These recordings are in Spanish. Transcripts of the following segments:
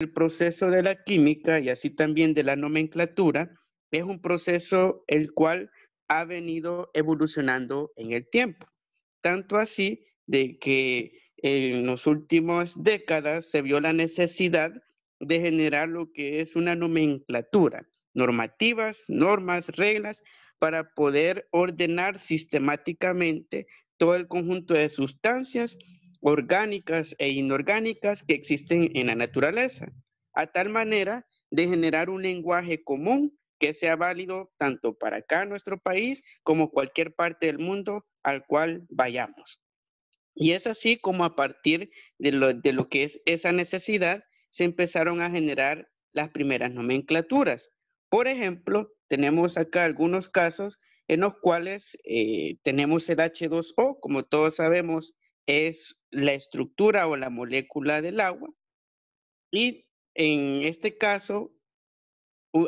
El proceso de la química y así también de la nomenclatura es un proceso el cual ha venido evolucionando en el tiempo. Tanto así de que en las últimas décadas se vio la necesidad de generar lo que es una nomenclatura, normativas, normas, reglas, para poder ordenar sistemáticamente todo el conjunto de sustancias orgánicas e inorgánicas que existen en la naturaleza, a tal manera de generar un lenguaje común que sea válido tanto para acá, nuestro país, como cualquier parte del mundo al cual vayamos. Y es así como a partir de lo, de lo que es esa necesidad, se empezaron a generar las primeras nomenclaturas. Por ejemplo, tenemos acá algunos casos en los cuales eh, tenemos el H2O, como todos sabemos, es la estructura o la molécula del agua y en este caso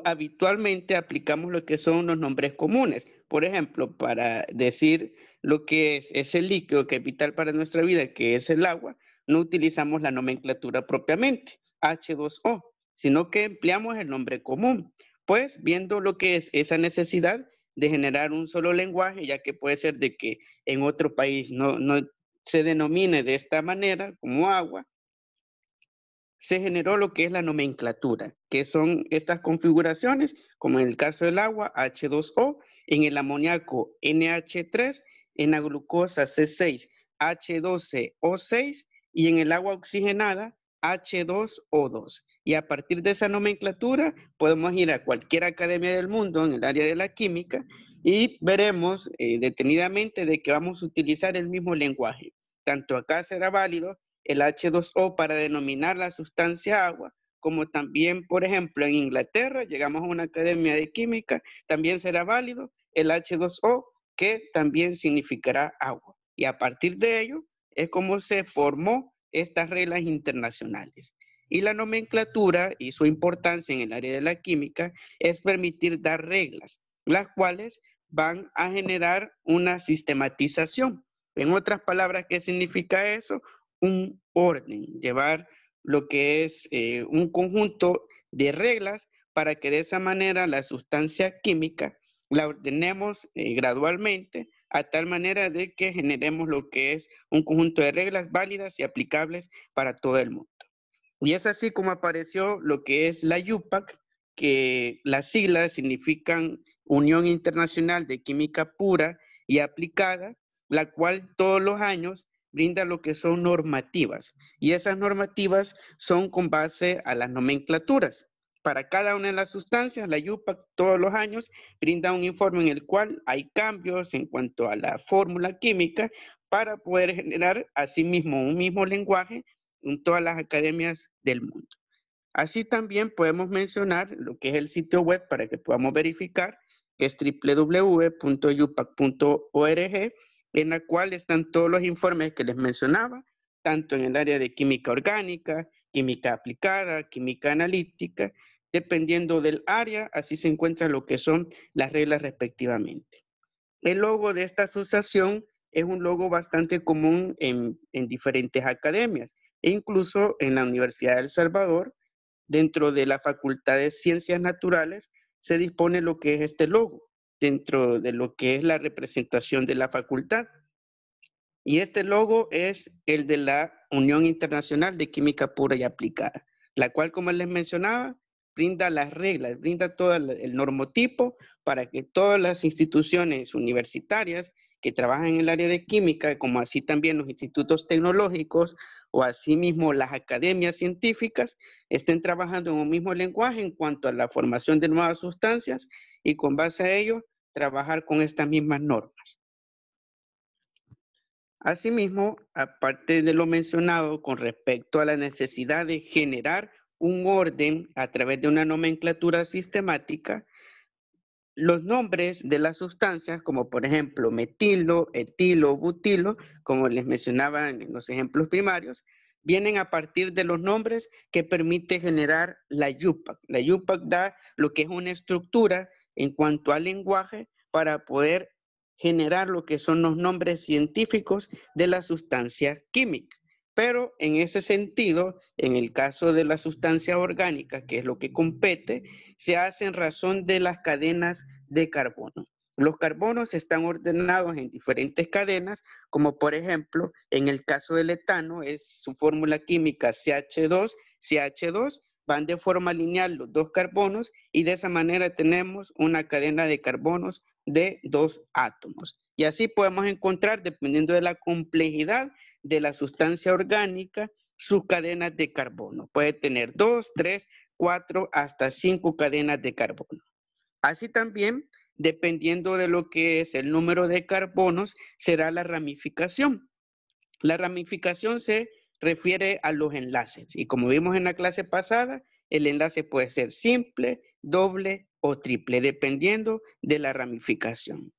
habitualmente aplicamos lo que son los nombres comunes. Por ejemplo, para decir lo que es ese líquido que es vital para nuestra vida, que es el agua, no utilizamos la nomenclatura propiamente, H2O, sino que empleamos el nombre común, pues viendo lo que es esa necesidad de generar un solo lenguaje, ya que puede ser de que en otro país no, no se denomine de esta manera, como agua, se generó lo que es la nomenclatura, que son estas configuraciones, como en el caso del agua, H2O, en el amoníaco NH3, en la glucosa C6, H12O6 y en el agua oxigenada H2O2. Y a partir de esa nomenclatura podemos ir a cualquier academia del mundo en el área de la química y veremos eh, detenidamente de que vamos a utilizar el mismo lenguaje tanto acá será válido el H2O para denominar la sustancia agua, como también, por ejemplo, en Inglaterra llegamos a una academia de química, también será válido el H2O, que también significará agua. Y a partir de ello es como se formó estas reglas internacionales. Y la nomenclatura y su importancia en el área de la química es permitir dar reglas, las cuales van a generar una sistematización en otras palabras, ¿qué significa eso? Un orden, llevar lo que es eh, un conjunto de reglas para que de esa manera la sustancia química la ordenemos eh, gradualmente a tal manera de que generemos lo que es un conjunto de reglas válidas y aplicables para todo el mundo. Y es así como apareció lo que es la UPAC, que las siglas significan Unión Internacional de Química Pura y Aplicada, la cual todos los años brinda lo que son normativas y esas normativas son con base a las nomenclaturas. Para cada una de las sustancias, la IUPAC todos los años brinda un informe en el cual hay cambios en cuanto a la fórmula química para poder generar asimismo un mismo lenguaje en todas las academias del mundo. Así también podemos mencionar lo que es el sitio web para que podamos verificar, que es www.yupac.org en la cual están todos los informes que les mencionaba, tanto en el área de química orgánica, química aplicada, química analítica, dependiendo del área, así se encuentra lo que son las reglas respectivamente. El logo de esta asociación es un logo bastante común en, diferentes academias e incluso en la Universidad del Salvador, dentro de la Facultad de Ciencias Naturales, se dispone lo que es este logo dentro de lo que es la representación de la facultad. Y este logo es el de la Unión Internacional de Química Pura y Aplicada, la cual, como les mencionaba, brinda las reglas, brinda todo el normotipo para que todas las instituciones universitarias que trabajan en el área de química, como así también los institutos tecnológicos o asimismo las academias científicas, estén trabajando en un mismo lenguaje en cuanto a la formación de nuevas sustancias y con base a ello trabajar con estas mismas normas. Asimismo, aparte de lo mencionado con respecto a la necesidad de generar un orden a través de una nomenclatura sistemática, los nombres de las sustancias, como por ejemplo metilo, etilo, butilo, como les mencionaba en los ejemplos primarios, vienen a partir de los nombres que permite generar la YUPAC. La YUPAC da lo que es una estructura en cuanto al lenguaje para poder generar lo que son los nombres científicos de la sustancia química. Pero en ese sentido, en el caso de la sustancia orgánica, que es lo que compete, se hace en razón de las cadenas de carbono. Los carbonos están ordenados en diferentes cadenas, como por ejemplo en el caso del etano, es su fórmula química CH2, CH2, van de forma lineal los dos carbonos y de esa manera tenemos una cadena de carbonos de dos átomos. Y así podemos encontrar, dependiendo de la complejidad de la sustancia orgánica, sus cadenas de carbono. Puede tener dos, tres, cuatro, hasta cinco cadenas de carbono. Así también, dependiendo de lo que es el número de carbonos, será la ramificación. La ramificación se refiere a los enlaces. Y como vimos en la clase pasada, el enlace puede ser simple, doble o triple, dependiendo de la ramificación.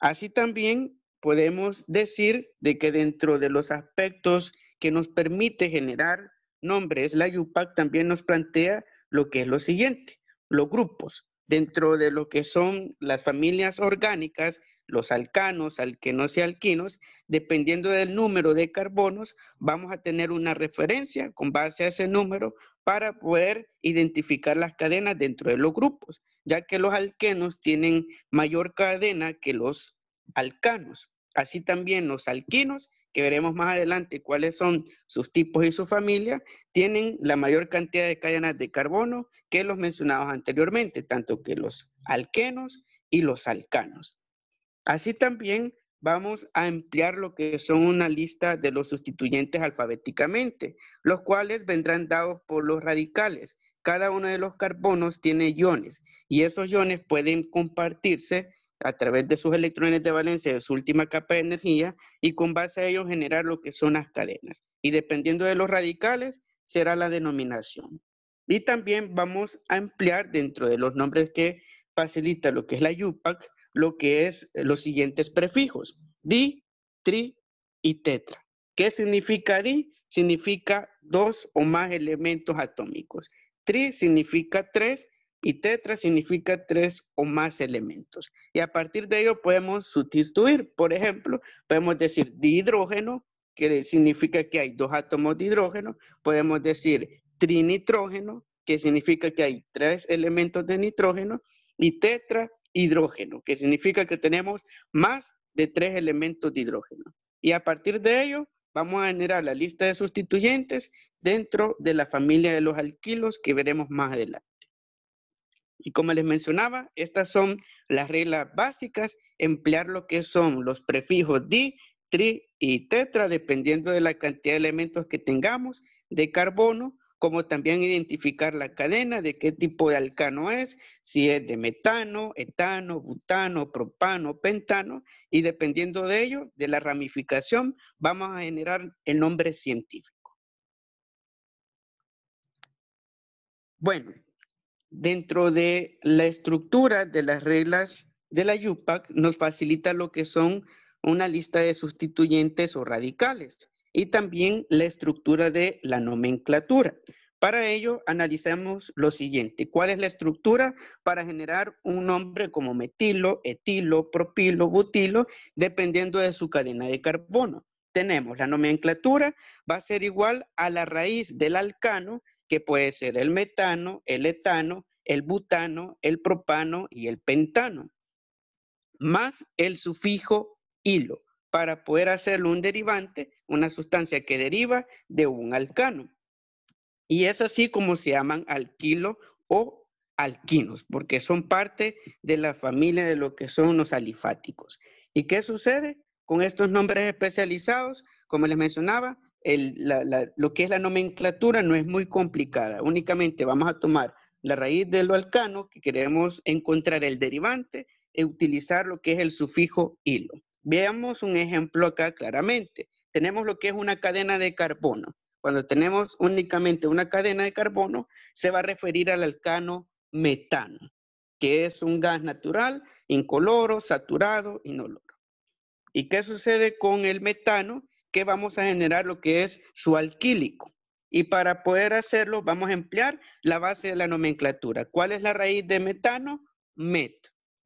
Así también podemos decir de que dentro de los aspectos que nos permite generar nombres, la UPAC también nos plantea lo que es lo siguiente, los grupos. Dentro de lo que son las familias orgánicas, los alcanos, alquenos y alquinos, dependiendo del número de carbonos, vamos a tener una referencia con base a ese número para poder identificar las cadenas dentro de los grupos, ya que los alquenos tienen mayor cadena que los alcanos. Así también los alquinos, que veremos más adelante cuáles son sus tipos y su familia, tienen la mayor cantidad de cadenas de carbono que los mencionados anteriormente, tanto que los alquenos y los alcanos. Así también vamos a emplear lo que son una lista de los sustituyentes alfabéticamente, los cuales vendrán dados por los radicales. Cada uno de los carbonos tiene iones y esos iones pueden compartirse a través de sus electrones de valencia de su última capa de energía y con base a ello generar lo que son las cadenas. Y dependiendo de los radicales será la denominación. Y también vamos a emplear dentro de los nombres que facilita lo que es la UPAC, lo que es eh, los siguientes prefijos, di, tri y tetra. ¿Qué significa di? Significa dos o más elementos atómicos. Tri significa tres y tetra significa tres o más elementos. Y a partir de ello podemos sustituir. Por ejemplo, podemos decir dihidrógeno, que significa que hay dos átomos de hidrógeno. Podemos decir trinitrógeno, que significa que hay tres elementos de nitrógeno. Y tetra, hidrógeno, que significa que tenemos más de tres elementos de hidrógeno. Y a partir de ello, vamos a generar la lista de sustituyentes dentro de la familia de los alquilos que veremos más adelante. Y como les mencionaba, estas son las reglas básicas, emplear lo que son los prefijos di, tri y tetra, dependiendo de la cantidad de elementos que tengamos de carbono, como también identificar la cadena de qué tipo de alcano es, si es de metano, etano, butano, propano, pentano, y dependiendo de ello, de la ramificación, vamos a generar el nombre científico. Bueno, dentro de la estructura de las reglas de la UPAC nos facilita lo que son una lista de sustituyentes o radicales y también la estructura de la nomenclatura. Para ello, analizamos lo siguiente. ¿Cuál es la estructura para generar un nombre como metilo, etilo, propilo, butilo, dependiendo de su cadena de carbono? Tenemos la nomenclatura, va a ser igual a la raíz del alcano, que puede ser el metano, el etano, el butano, el propano y el pentano, más el sufijo hilo para poder hacer un derivante, una sustancia que deriva de un alcano. Y es así como se llaman alquilo o alquinos, porque son parte de la familia de lo que son los alifáticos. ¿Y qué sucede con estos nombres especializados? Como les mencionaba, lo que es la nomenclatura no es muy complicada. Únicamente vamos a tomar la raíz de lo alcano, que queremos encontrar el derivante, e utilizar lo que es el sufijo hilo. Veamos un ejemplo acá claramente. Tenemos lo que es una cadena de carbono. Cuando tenemos únicamente una cadena de carbono, se va a referir al alcano metano, que es un gas natural, incoloro, saturado, inoloro. ¿Y qué sucede con el metano? Que vamos a generar lo que es su alquílico. Y para poder hacerlo, vamos a emplear la base de la nomenclatura. ¿Cuál es la raíz de metano? Met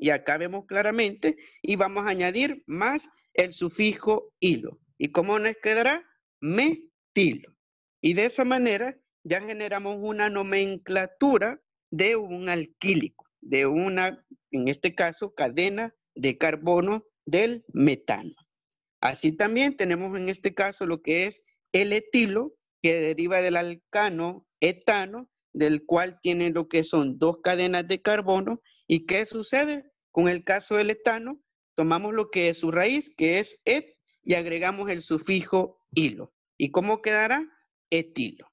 y acá vemos claramente, y vamos a añadir más el sufijo hilo. ¿Y cómo nos quedará? Metilo. Y de esa manera ya generamos una nomenclatura de un alquílico, de una, en este caso, cadena de carbono del metano. Así también tenemos en este caso lo que es el etilo, que deriva del alcano etano, del cual tiene lo que son dos cadenas de carbono. ¿Y qué sucede? Con el caso del etano, tomamos lo que es su raíz, que es et, y agregamos el sufijo hilo. ¿Y cómo quedará? Etilo.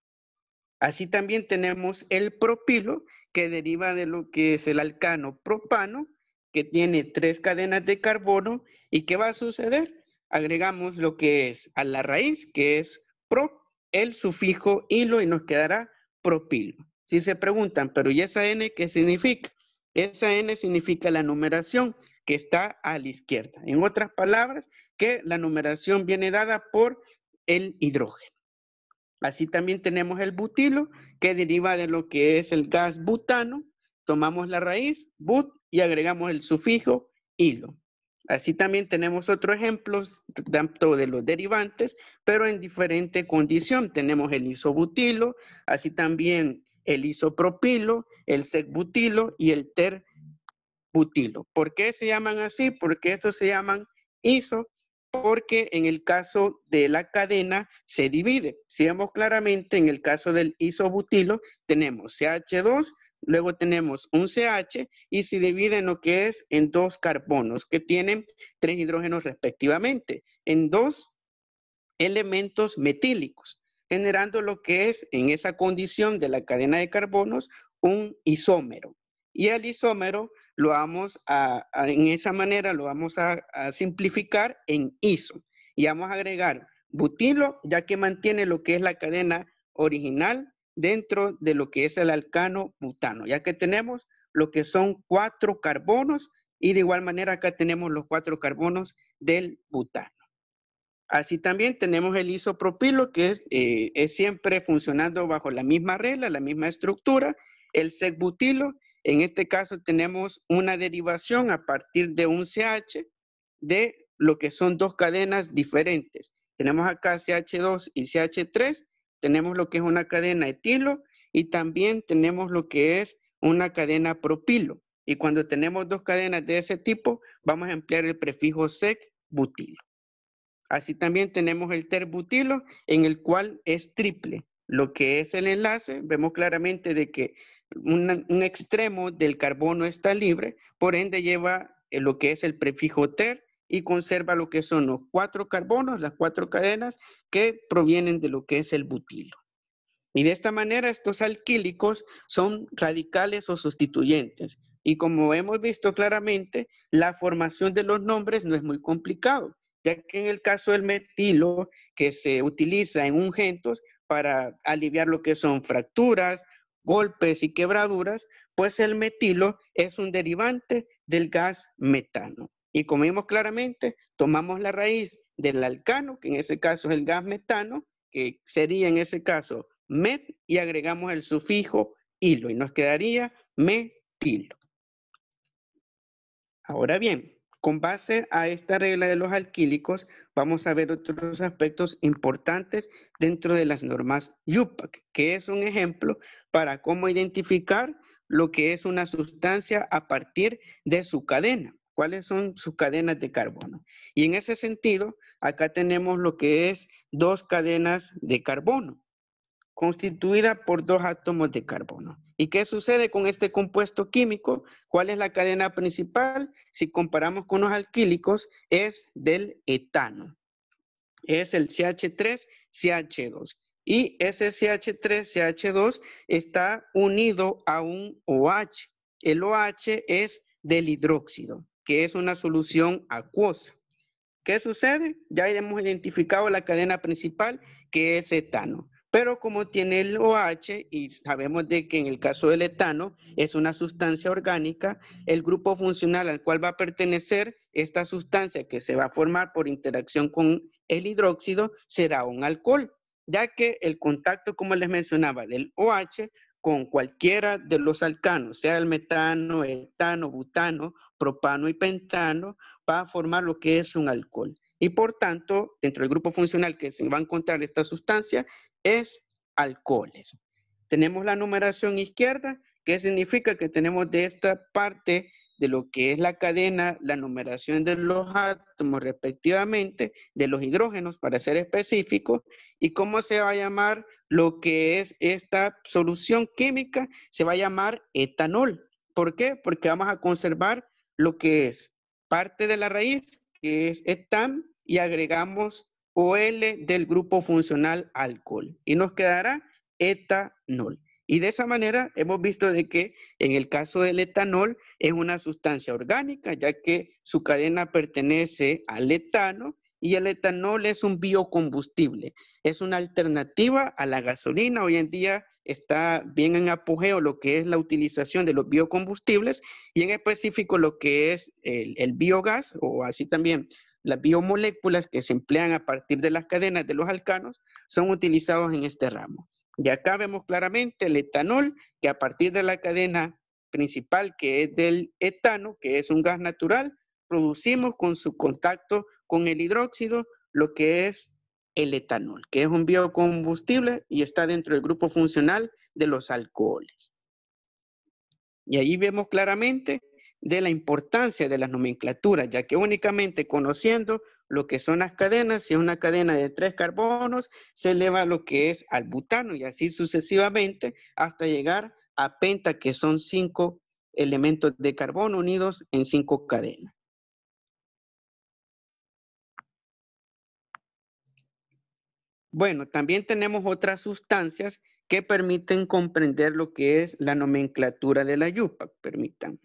Así también tenemos el propilo, que deriva de lo que es el alcano propano, que tiene tres cadenas de carbono. ¿Y qué va a suceder? Agregamos lo que es a la raíz, que es pro, el sufijo hilo, y nos quedará propilo. Si se preguntan, pero ¿y esa N qué significa? Esa N significa la numeración que está a la izquierda. En otras palabras, que la numeración viene dada por el hidrógeno. Así también tenemos el butilo, que deriva de lo que es el gas butano. Tomamos la raíz, but, y agregamos el sufijo, hilo. Así también tenemos otros ejemplos, tanto de los derivantes, pero en diferente condición. Tenemos el isobutilo, así también el isopropilo, el secbutilo y el terbutilo. ¿Por qué se llaman así? Porque estos se llaman iso, porque en el caso de la cadena se divide. Si vemos claramente, en el caso del isobutilo tenemos CH2, luego tenemos un CH y se divide lo que es en dos carbonos que tienen tres hidrógenos respectivamente, en dos elementos metílicos generando lo que es en esa condición de la cadena de carbonos un isómero. Y el isómero lo vamos a, en esa manera lo vamos a, a simplificar en iso. Y vamos a agregar butilo, ya que mantiene lo que es la cadena original dentro de lo que es el alcano butano, ya que tenemos lo que son cuatro carbonos y de igual manera acá tenemos los cuatro carbonos del butano. Así también tenemos el isopropilo, que eh, es, siempre funcionando bajo la misma regla, la misma estructura. El sec-butilo, en este caso tenemos una derivación a partir de un CH de lo que son dos cadenas diferentes. Tenemos acá CH2 y CH3, tenemos lo que es una cadena etilo y también tenemos lo que es una cadena propilo. Y cuando tenemos dos cadenas de ese tipo, vamos a emplear el prefijo sec butilo. Así también tenemos el terbutilo, en el cual es triple. Lo que es el enlace, vemos claramente de que un, extremo del carbono está libre, por ende lleva eh, lo que es el prefijo ter y conserva lo que son los cuatro carbonos, las cuatro cadenas que provienen de lo que es el butilo. Y de esta manera estos alquílicos son radicales o sustituyentes. Y como hemos visto claramente, la formación de los nombres no es muy complicado ya que en el caso del metilo, que se utiliza en ungentos para aliviar lo que son fracturas, golpes y quebraduras, pues el metilo es un derivante del gas metano. Y como vimos claramente, tomamos la raíz del alcano, que en ese caso es el gas metano, que sería en ese caso met, y agregamos el sufijo hilo, y nos quedaría metilo. Ahora bien, con base a esta regla de los alquílicos, vamos a ver otros aspectos importantes dentro de las normas UPAC, que es un ejemplo para cómo identificar lo que es una sustancia a partir de su cadena, cuáles son sus cadenas de carbono. Y en ese sentido, acá tenemos lo que es dos cadenas de carbono constituida por dos átomos de carbono. ¿Y qué sucede con este compuesto químico? ¿Cuál es la cadena principal? Si comparamos con los alquílicos, es del etano. Es el CH3CH2. Y ese CH3CH2 está unido a un OH. El OH es del hidróxido, que es una solución acuosa. ¿Qué sucede? Ya hemos identificado la cadena principal, que es etano. Pero como tiene el OH y sabemos de que en el caso del etano es una sustancia orgánica, el grupo funcional al cual va a pertenecer esta sustancia que se va a formar por interacción con el hidróxido será un alcohol, ya que el contacto, como les mencionaba, del OH con cualquiera de los alcanos, sea el metano, etano, butano, propano y pentano, va a formar lo que es un alcohol. Y por tanto, dentro del grupo funcional que se va a encontrar esta sustancia es alcoholes. Tenemos la numeración izquierda, que significa que tenemos de esta parte de lo que es la cadena, la numeración de los átomos respectivamente, de los hidrógenos para ser específico, y cómo se va a llamar lo que es esta solución química, se va a llamar etanol. ¿Por qué? Porque vamos a conservar lo que es parte de la raíz, que es etan, y agregamos OL del grupo funcional alcohol y nos quedará etanol. Y de esa manera hemos visto de que en el caso del etanol es una sustancia orgánica, ya que su cadena pertenece al etano y el etanol es un biocombustible, es una alternativa a la gasolina. Hoy en día está bien en apogeo lo que es la utilización de los biocombustibles y en específico lo que es el, el biogás o así también las biomoléculas que se emplean a partir de las cadenas de los alcanos son utilizados en este ramo. Y acá vemos claramente el etanol, que a partir de la cadena principal, que es del etano, que es un gas natural, producimos con su contacto con el hidróxido lo que es el etanol, que es un biocombustible y está dentro del grupo funcional de los alcoholes. Y ahí vemos claramente de la importancia de las nomenclaturas, ya que únicamente conociendo lo que son las cadenas, si es una cadena de tres carbonos, se eleva lo que es al butano y así sucesivamente hasta llegar a penta, que son cinco elementos de carbono unidos en cinco cadenas. Bueno, también tenemos otras sustancias que permiten comprender lo que es la nomenclatura de la yupa, permítanme.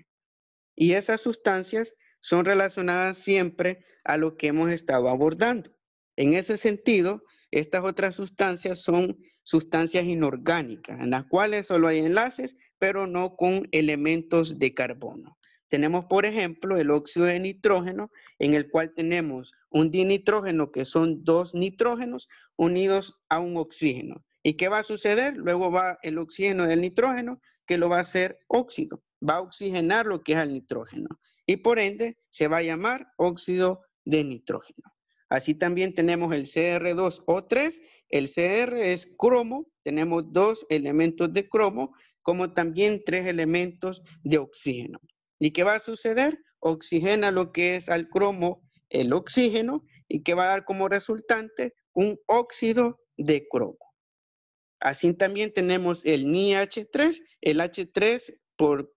Y esas sustancias son relacionadas siempre a lo que hemos estado abordando. En ese sentido, estas otras sustancias son sustancias inorgánicas, en las cuales solo hay enlaces, pero no con elementos de carbono. Tenemos, por ejemplo, el óxido de nitrógeno, en el cual tenemos un dinitrógeno, que son dos nitrógenos unidos a un oxígeno. ¿Y qué va a suceder? Luego va el oxígeno del nitrógeno, que lo va a hacer óxido va a oxigenar lo que es al nitrógeno y por ende se va a llamar óxido de nitrógeno. Así también tenemos el CR2O3, el CR es cromo, tenemos dos elementos de cromo, como también tres elementos de oxígeno. ¿Y qué va a suceder? Oxigena lo que es al cromo el oxígeno y que va a dar como resultante un óxido de cromo. Así también tenemos el NiH3, el H3 por,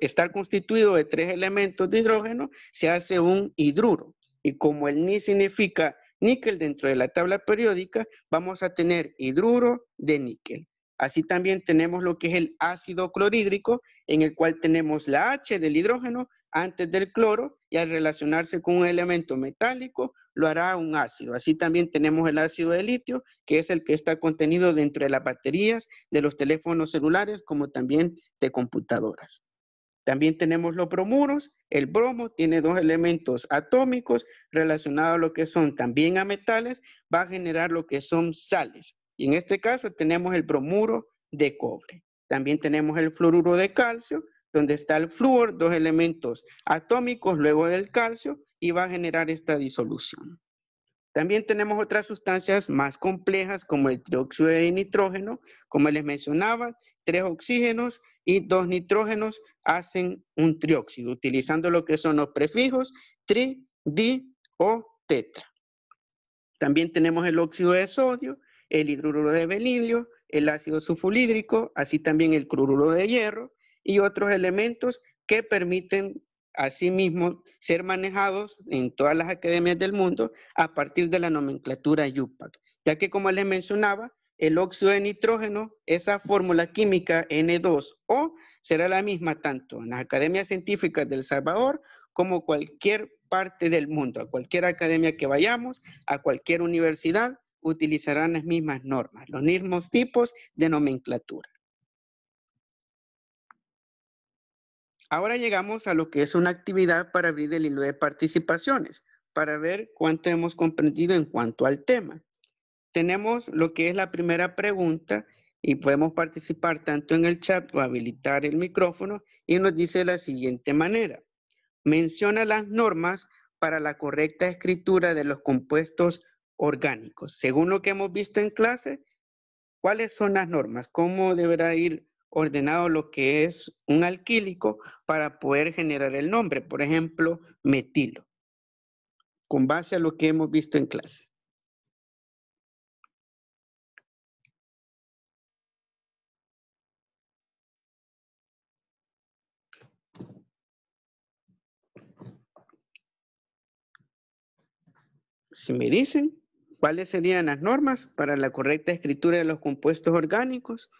estar constituido de tres elementos de hidrógeno, se hace un hidruro. Y como el Ni significa níquel dentro de la tabla periódica, vamos a tener hidruro de níquel. Así también tenemos lo que es el ácido clorhídrico, en el cual tenemos la H del hidrógeno antes del cloro y al relacionarse con un elemento metálico lo hará un ácido. Así también tenemos el ácido de litio, que es el que está contenido dentro de las baterías de los teléfonos celulares como también de computadoras. También tenemos los bromuros. El bromo tiene dos elementos atómicos relacionados a lo que son también a metales, va a generar lo que son sales. Y en este caso tenemos el bromuro de cobre. También tenemos el fluoruro de calcio, donde está el flúor, dos elementos atómicos luego del calcio y va a generar esta disolución. También tenemos otras sustancias más complejas como el trióxido de nitrógeno, como les mencionaba, tres oxígenos y dos nitrógenos hacen un trióxido, utilizando lo que son los prefijos tri, di o tetra. También tenemos el óxido de sodio, el hidruro de benilio, el ácido sulfurhídrico, así también el cloruro de hierro, y otros elementos que permiten asimismo ser manejados en todas las academias del mundo a partir de la nomenclatura UPAC, ya que como les mencionaba, el óxido de nitrógeno, esa fórmula química N2O, será la misma tanto en las academias científicas del Salvador como cualquier parte del mundo, a cualquier academia que vayamos, a cualquier universidad, utilizarán las mismas normas, los mismos tipos de nomenclatura. Ahora llegamos a lo que es una actividad para abrir el hilo de participaciones, para ver cuánto hemos comprendido en cuanto al tema. Tenemos lo que es la primera pregunta y podemos participar tanto en el chat o habilitar el micrófono y nos dice de la siguiente manera. Menciona las normas para la correcta escritura de los compuestos orgánicos. Según lo que hemos visto en clase, ¿cuáles son las normas? ¿Cómo deberá ir ordenado lo que es un alquílico para poder generar el nombre, por ejemplo, metilo, con base a lo que hemos visto en clase. Si me dicen cuáles serían las normas para la correcta escritura de los compuestos orgánicos,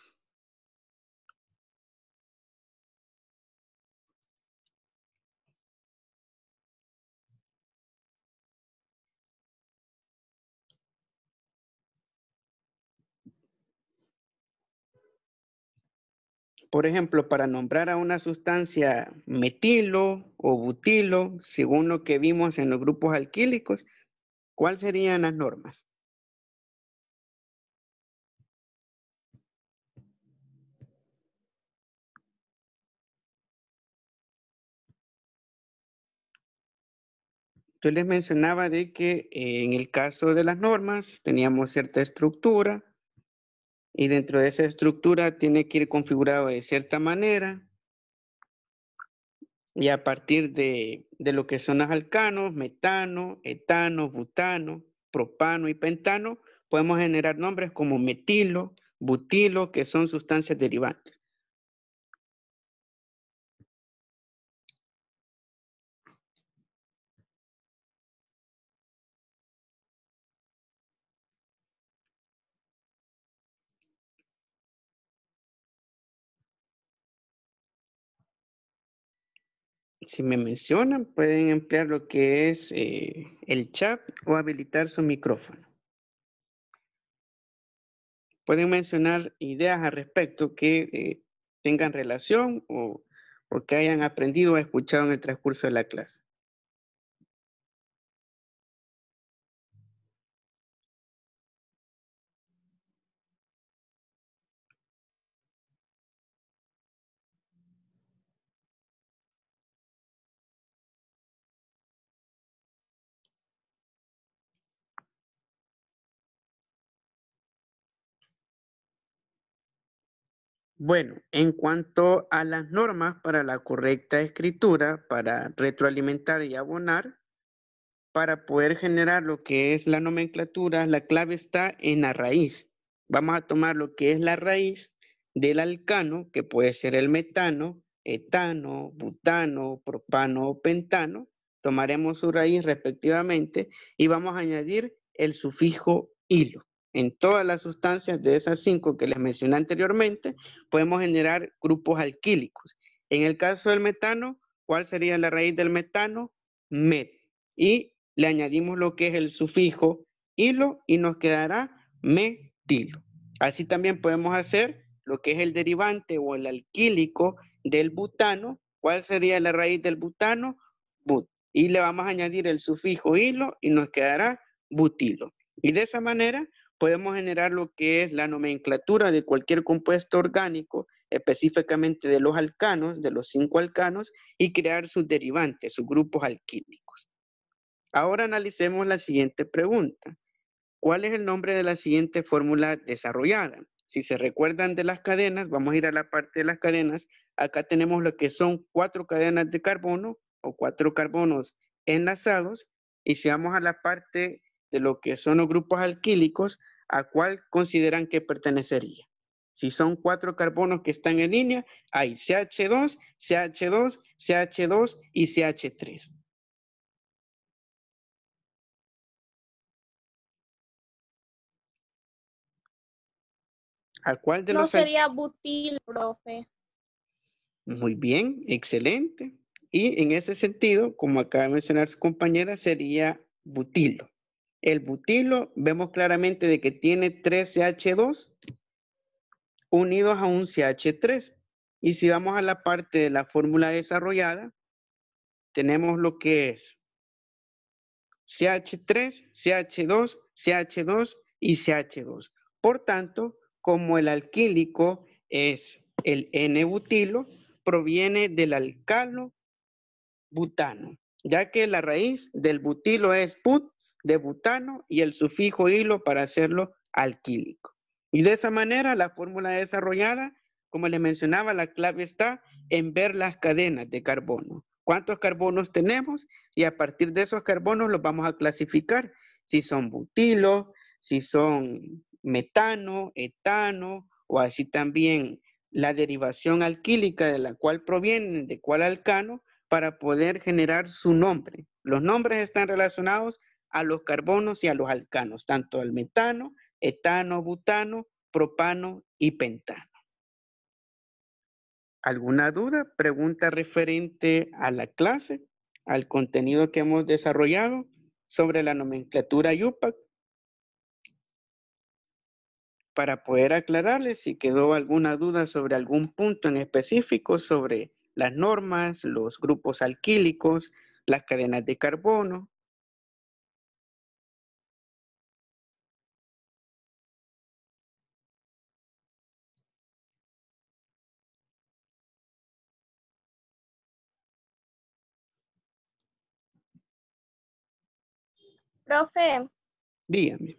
Por ejemplo, para nombrar a una sustancia metilo o butilo, según lo que vimos en los grupos alquílicos, ¿cuáles serían las normas? Yo les mencionaba de que eh, en el caso de las normas teníamos cierta estructura, y dentro de esa estructura tiene que ir configurado de cierta manera y a partir de, de lo que son los alcanos, metano, etano, butano, propano y pentano, podemos generar nombres como metilo, butilo, que son sustancias derivantes. Si me mencionan, pueden emplear lo que es eh, el chat o habilitar su micrófono. Pueden mencionar ideas al respecto que eh, tengan relación o, o que hayan aprendido o escuchado en el transcurso de la clase. Bueno, en cuanto a las normas para la correcta escritura, para retroalimentar y abonar, para poder generar lo que es la nomenclatura, la clave está en la raíz. Vamos a tomar lo que es la raíz del alcano, que puede ser el metano, etano, butano, propano o pentano. Tomaremos su raíz respectivamente y vamos a añadir el sufijo hilo en todas las sustancias de esas cinco que les mencioné anteriormente, podemos generar grupos alquílicos. En el caso del metano, ¿cuál sería la raíz del metano? Met. Y le añadimos lo que es el sufijo hilo y nos quedará metilo. Así también podemos hacer lo que es el derivante o el alquílico del butano. ¿Cuál sería la raíz del butano? But. Y le vamos a añadir el sufijo hilo y nos quedará butilo. Y de esa manera podemos generar lo que es la nomenclatura de cualquier compuesto orgánico, específicamente de los alcanos, de los cinco alcanos, y crear sus derivantes, sus grupos alquímicos. Ahora analicemos la siguiente pregunta. ¿Cuál es el nombre de la siguiente fórmula desarrollada? Si se recuerdan de las cadenas, vamos a ir a la parte de las cadenas. Acá tenemos lo que son cuatro cadenas de carbono o cuatro carbonos enlazados. Y si vamos a la parte de lo que son los grupos alquílicos, a cuál consideran que pertenecería. Si son cuatro carbonos que están en línea, hay CH2, CH2, CH2 y CH3. ¿A cuál de no sería butil, profe. Muy bien, excelente. Y en ese sentido, como acaba de mencionar su compañera, sería butilo. El butilo vemos claramente de que tiene tres CH2 unidos a un CH3. Y si vamos a la parte de la fórmula desarrollada, tenemos lo que es CH3, CH2, CH2 y CH2. Por tanto, como el alquílico es el N-butilo, proviene del alcalo butano, ya que la raíz del butilo es PUT de butano y el sufijo hilo para hacerlo alquílico. Y de esa manera la fórmula desarrollada, como les mencionaba, la clave está en ver las cadenas de carbono. ¿Cuántos carbonos tenemos? Y a partir de esos carbonos los vamos a clasificar. Si son butilo, si son metano, etano, o así también la derivación alquílica de la cual provienen, de cuál alcano, para poder generar su nombre. Los nombres están relacionados a los carbonos y a los alcanos, tanto al metano, etano, butano, propano y pentano. ¿Alguna duda, pregunta referente a la clase, al contenido que hemos desarrollado sobre la nomenclatura IUPAC? Para poder aclararles si quedó alguna duda sobre algún punto en específico sobre las normas, los grupos alquílicos, las cadenas de carbono, Profe. Dígame.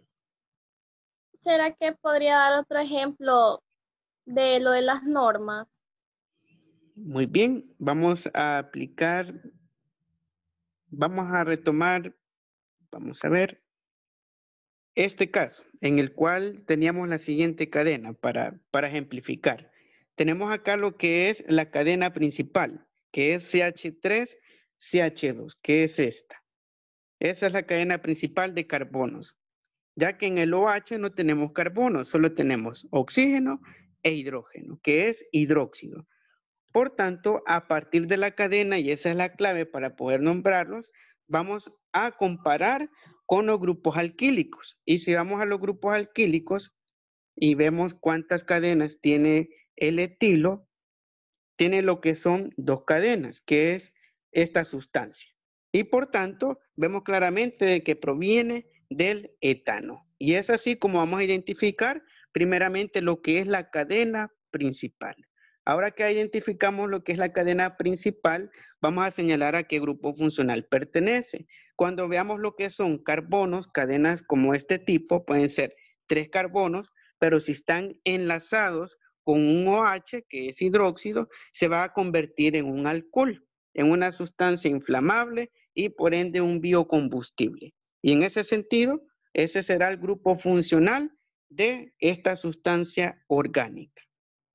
¿Será que podría dar otro ejemplo de lo de las normas? Muy bien, vamos a aplicar, vamos a retomar, vamos a ver, este caso en el cual teníamos la siguiente cadena para, para ejemplificar. Tenemos acá lo que es la cadena principal, que es CH3, CH2, que es esta. Esa es la cadena principal de carbonos, ya que en el OH no tenemos carbono, solo tenemos oxígeno e hidrógeno, que es hidróxido. Por tanto, a partir de la cadena, y esa es la clave para poder nombrarlos, vamos a comparar con los grupos alquílicos. Y si vamos a los grupos alquílicos y vemos cuántas cadenas tiene el etilo, tiene lo que son dos cadenas, que es esta sustancia. Y por tanto, vemos claramente que proviene del etano. Y es así como vamos a identificar primeramente lo que es la cadena principal. Ahora que identificamos lo que es la cadena principal, vamos a señalar a qué grupo funcional pertenece. Cuando veamos lo que son carbonos, cadenas como este tipo, pueden ser tres carbonos, pero si están enlazados con un OH, que es hidróxido, se va a convertir en un alcohol, en una sustancia inflamable y por ende un biocombustible. Y en ese sentido, ese será el grupo funcional de esta sustancia orgánica.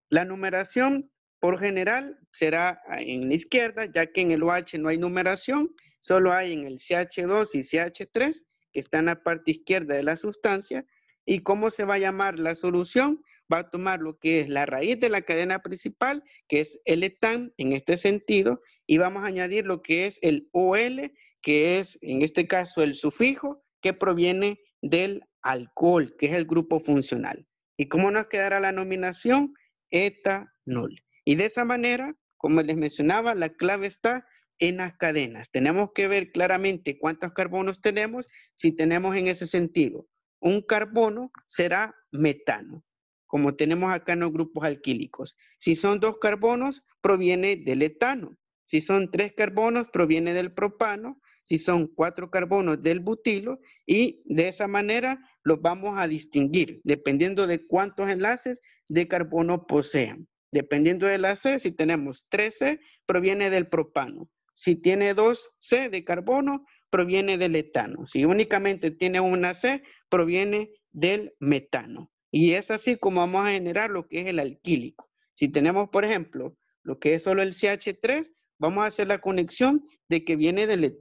La numeración por general será en la izquierda, ya que en el OH no hay numeración, solo hay en el CH2 y CH3, que están en la parte izquierda de la sustancia, y cómo se va a llamar la solución va a tomar lo que es la raíz de la cadena principal, que es el etan, en este sentido, y vamos a añadir lo que es el OL, que es en este caso el sufijo que proviene del alcohol, que es el grupo funcional. ¿Y cómo nos quedará la nominación? Etanol. Y de esa manera, como les mencionaba, la clave está en las cadenas. Tenemos que ver claramente cuántos carbonos tenemos, si tenemos en ese sentido. Un carbono será metano como tenemos acá en los grupos alquílicos. Si son dos carbonos, proviene del etano. Si son tres carbonos, proviene del propano. Si son cuatro carbonos, del butilo. Y de esa manera los vamos a distinguir, dependiendo de cuántos enlaces de carbono posean. Dependiendo del C, si tenemos C, proviene del propano. Si tiene dos c de carbono, proviene del etano. Si únicamente tiene una C, proviene del metano. Y es así como vamos a generar lo que es el alquílico. Si tenemos, por ejemplo, lo que es solo el CH3, vamos a hacer la conexión de que viene del,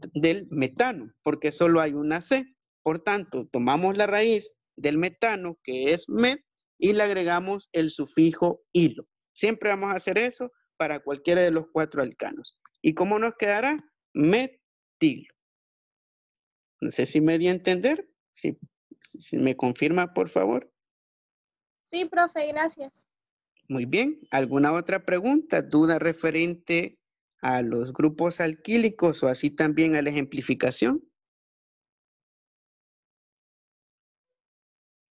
metano, porque solo hay una C. Por tanto, tomamos la raíz del metano, que es met, y le agregamos el sufijo hilo. Siempre vamos a hacer eso para cualquiera de los cuatro alcanos. ¿Y cómo nos quedará? Metilo. No sé si me di a entender. si me confirma, por favor. Sí, profe, gracias. Muy bien. ¿Alguna otra pregunta, duda referente a los grupos alquílicos o así también a la ejemplificación?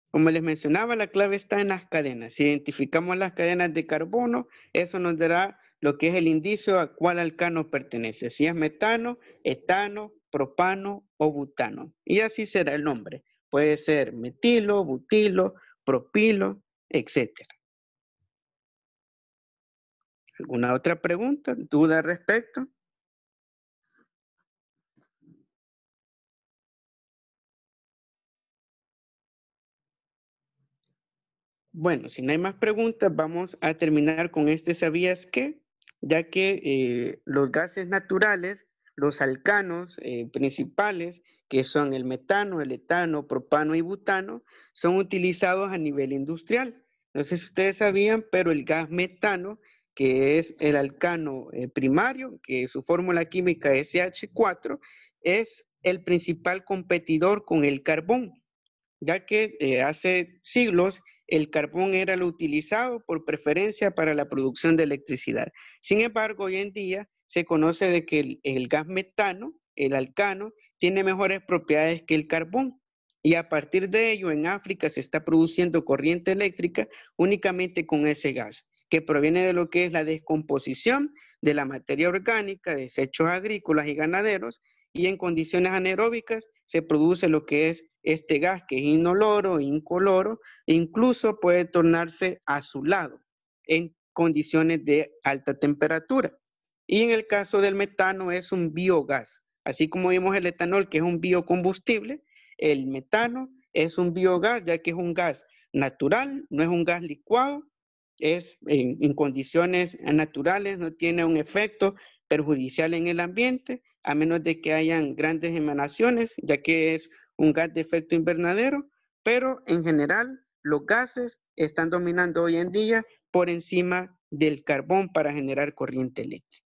Como les mencionaba, la clave está en las cadenas. Si identificamos las cadenas de carbono, eso nos dará lo que es el indicio a cuál alcano pertenece, si es metano, etano, propano o butano. Y así será el nombre. Puede ser metilo, butilo, propilo, etcétera. ¿Alguna otra pregunta, duda al respecto? Bueno, si no hay más preguntas, vamos a terminar con este ¿sabías qué? Ya que eh, los gases naturales los alcanos eh, principales, que son el metano, el etano, propano y butano, son utilizados a nivel industrial. No sé si ustedes sabían, pero el gas metano, que es el alcano eh, primario, que su fórmula química es CH4, es el principal competidor con el carbón, ya que eh, hace siglos el carbón era lo utilizado por preferencia para la producción de electricidad. Sin embargo, hoy en día se conoce de que el, gas metano, el alcano, tiene mejores propiedades que el carbón. Y a partir de ello, en África se está produciendo corriente eléctrica únicamente con ese gas, que proviene de lo que es la descomposición de la materia orgánica, desechos agrícolas y ganaderos, y en condiciones anaeróbicas se produce lo que es este gas, que es inoloro, incoloro, e incluso puede tornarse azulado en condiciones de alta temperatura. Y en el caso del metano es un biogás. Así como vimos el etanol, que es un biocombustible, el metano es un biogás, ya que es un gas natural, no es un gas licuado, es en, condiciones naturales, no tiene un efecto perjudicial en el ambiente, a menos de que hayan grandes emanaciones, ya que es un gas de efecto invernadero, pero en general los gases están dominando hoy en día por encima del carbón para generar corriente eléctrica.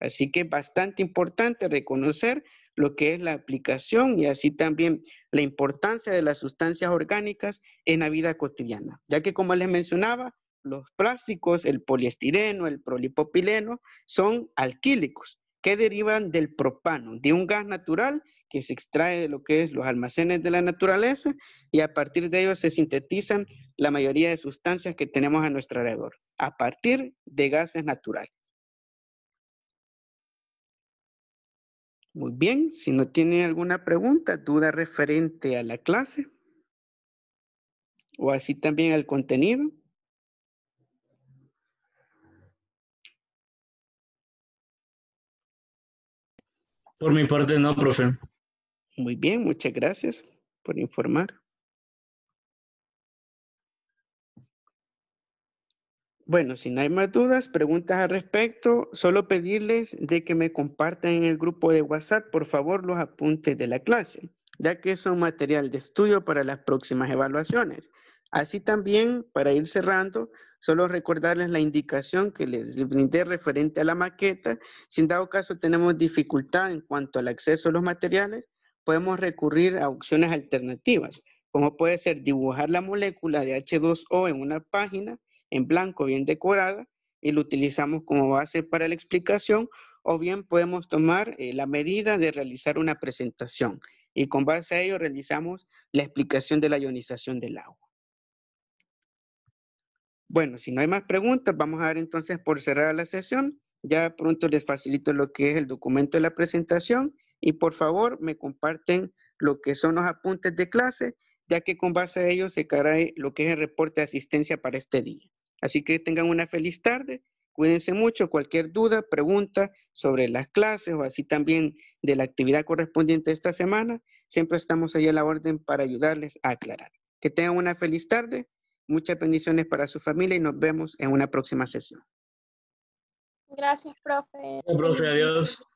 Así que es bastante importante reconocer lo que es la aplicación y así también la importancia de las sustancias orgánicas en la vida cotidiana, ya que como les mencionaba, los plásticos, el poliestireno, el prolipopileno, son alquílicos que derivan del propano, de un gas natural que se extrae de lo que es los almacenes de la naturaleza y a partir de ellos se sintetizan la mayoría de sustancias que tenemos a nuestro alrededor, a partir de gases naturales. Muy bien, si no tiene alguna pregunta, duda referente a la clase o así también al contenido. Por mi parte, no, profe. Muy bien, muchas gracias por informar. Bueno, si no hay más dudas, preguntas al respecto, solo pedirles de que me compartan en el grupo de WhatsApp, por favor, los apuntes de la clase, ya que son material de estudio para las próximas evaluaciones. Así también, para ir cerrando, solo recordarles la indicación que les brindé referente a la maqueta. Sin en dado caso tenemos dificultad en cuanto al acceso a los materiales, podemos recurrir a opciones alternativas, como puede ser dibujar la molécula de H2O en una página, en blanco bien decorada y lo utilizamos como base para la explicación o bien podemos tomar eh, la medida de realizar una presentación y con base a ello realizamos la explicación de la ionización del agua. Bueno, si no hay más preguntas, vamos a dar entonces por cerrada la sesión. Ya pronto les facilito lo que es el documento de la presentación y por favor me comparten lo que son los apuntes de clase, ya que con base a ello se hará eh, lo que es el reporte de asistencia para este día. Así que tengan una feliz tarde. Cuídense mucho. Cualquier duda, pregunta sobre las clases o así también de la actividad correspondiente esta semana, siempre estamos ahí a la orden para ayudarles a aclarar. Que tengan una feliz tarde. Muchas bendiciones para su familia y nos vemos en una próxima sesión. Gracias, profe. Gracias, profe. Adiós.